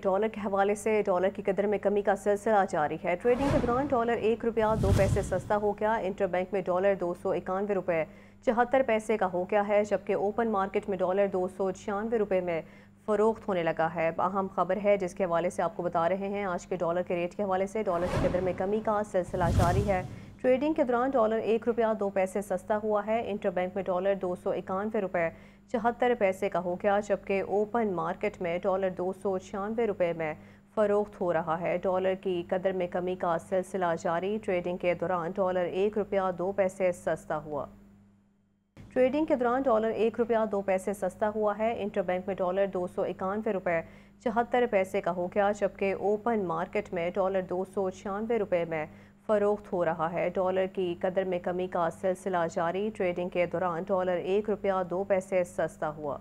dollar के हवाले से डॉलर की कदर में कमी का सिलसिला जारी है ट्रेडिंग के दौरान डॉलर एक रुपया दो पैसे सस्ता हो गया इंटरबैंक में डॉलर दो सौ इक्यानवे रुपये चौहत्तर पैसे का हो गया है जबकि ओपन मार्केट में डॉलर दो सौ छियानवे रुपये में फ़रोख्त होने लगा है अहम खबर है जिसके हवाले से आपको बता रहे हैं आज के डॉलर के रेट के हवाले से डॉलर की कदर में कमी का सिलसिला जारी है ट्रेडिंग के दौरान डॉलर एक रुपया दो पैसे सस्ता हुआ है इंटरबैंक में डॉलर दो सौ इक्यानवे रुपये चौहत्तर पैसे का हो गया जबकि ओपन मार्केट में डॉलर दो सौ छियानवे रुपये में फ़रोख्त हो रहा है डॉलर की कदर में कमी का सिलसिला जारी ट्रेडिंग के दौरान डॉलर एक रुपया दो पैसे सस्ता हुआ ट्रेडिंग के दौरान डॉलर एक रुपया दो पैसे सस्ता हुआ है इंटरबैंक में डॉलर दो सौ इक्यानवे रुपये चौहत्तर पैसे का हो गया जबकि ओपन मार्केट में डॉलर दो सौ छियानवे रुपये में फरोख्त हो रहा है डॉलर की कदर में कमी का सिलसिला जारी ट्रेडिंग के दौरान डॉलर एक रुपया दो पैसे सस्ता हुआ